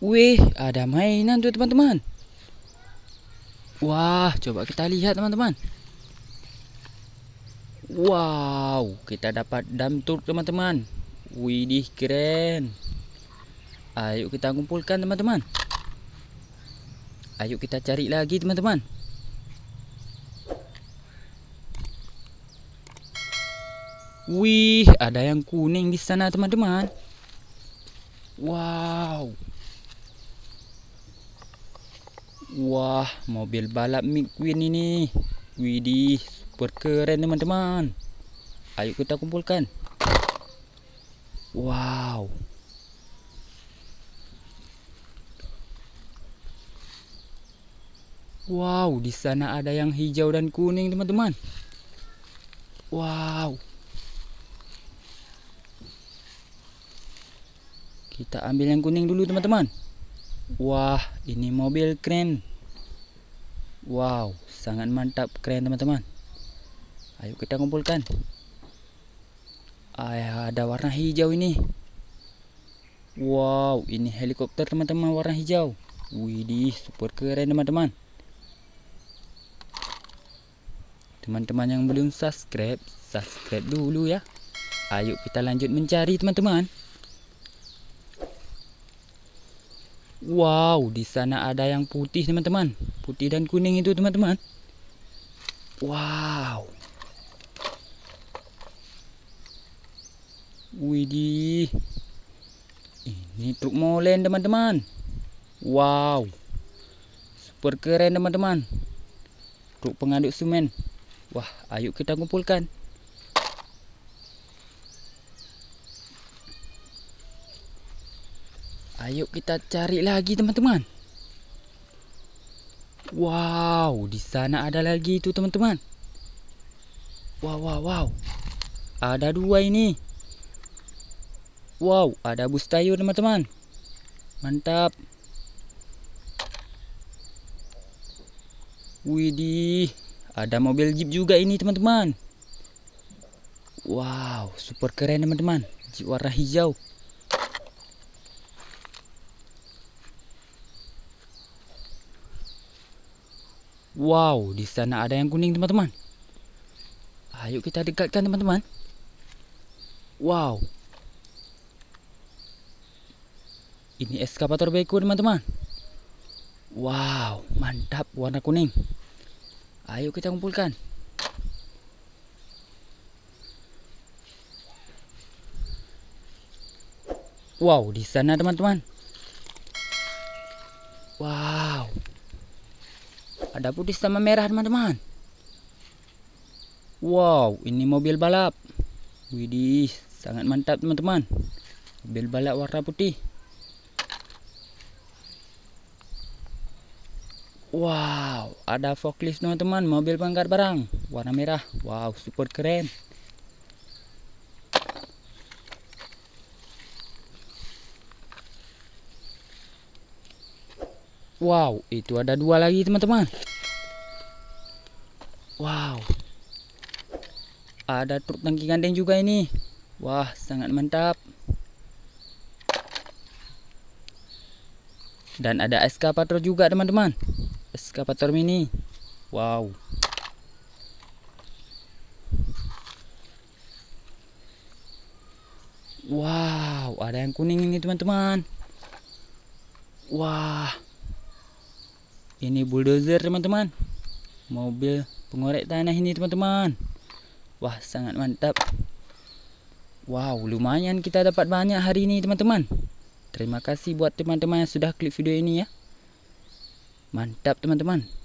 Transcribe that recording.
Wih, ada mainan tuh teman-teman. Wah, coba kita lihat teman-teman. Wow, kita dapat dump truck teman-teman. Widih, keren. Ayo kita kumpulkan teman-teman. Ayo kita cari lagi teman-teman. Wih, ada yang kuning di sana teman-teman. Wow. Wah, mobil balap McQueen ini. Widih, super keren teman-teman. Ayo kita kumpulkan. Wow. Wow, di sana ada yang hijau dan kuning, teman-teman. Wow. Kita ambil yang kuning dulu, teman-teman. Wah, ini mobil keren. Wow, sangat mantap, keren teman-teman. Ayo kita kumpulkan. Ayah, ada warna hijau ini. Wow, ini helikopter teman-teman warna hijau. Widih, super keren teman-teman. Teman-teman yang belum subscribe, subscribe dulu ya. Ayo kita lanjut mencari teman-teman. Wow, di sana ada yang putih teman-teman. Putih dan kuning itu teman-teman. Wow. Widih. Ini truk molen teman-teman. Wow. Super keren teman-teman. Truk pengaduk semen. Wah, ayo kita kumpulkan. Ayo kita cari lagi teman-teman. Wow, di sana ada lagi itu teman-teman. Wow, wow, wow. Ada dua ini. Wow, ada bus tayu teman-teman. Mantap. Widih, ada mobil jeep juga ini teman-teman. Wow, super keren teman-teman. Jeep warna hijau. Wow, di sana ada yang kuning teman-teman. Ayo kita dekatkan teman-teman. Wow. Ini eskavator beku teman-teman. Wow, mantap warna kuning. Ayo kita kumpulkan. Wow, di sana teman-teman. Wow. Ada putih sama merah teman-teman. Wow, ini mobil balap. Widih, sangat mantap teman-teman. Mobil balap warna putih. Wow, ada forklift teman-teman, mobil pengangkat barang warna merah. Wow, super keren. Wow, itu ada dua lagi teman-teman. Ada truk tangki gandeng juga ini. Wah, sangat mantap. Dan ada eskapator juga, teman-teman. Eskapator mini. Wow. Wow, ada yang kuning ini teman-teman. Wah. Ini bulldozer teman-teman. Mobil pengorek tanah ini teman-teman. Wah sangat mantap Wow lumayan kita dapat banyak hari ini teman-teman Terima kasih buat teman-teman yang sudah klik video ini ya Mantap teman-teman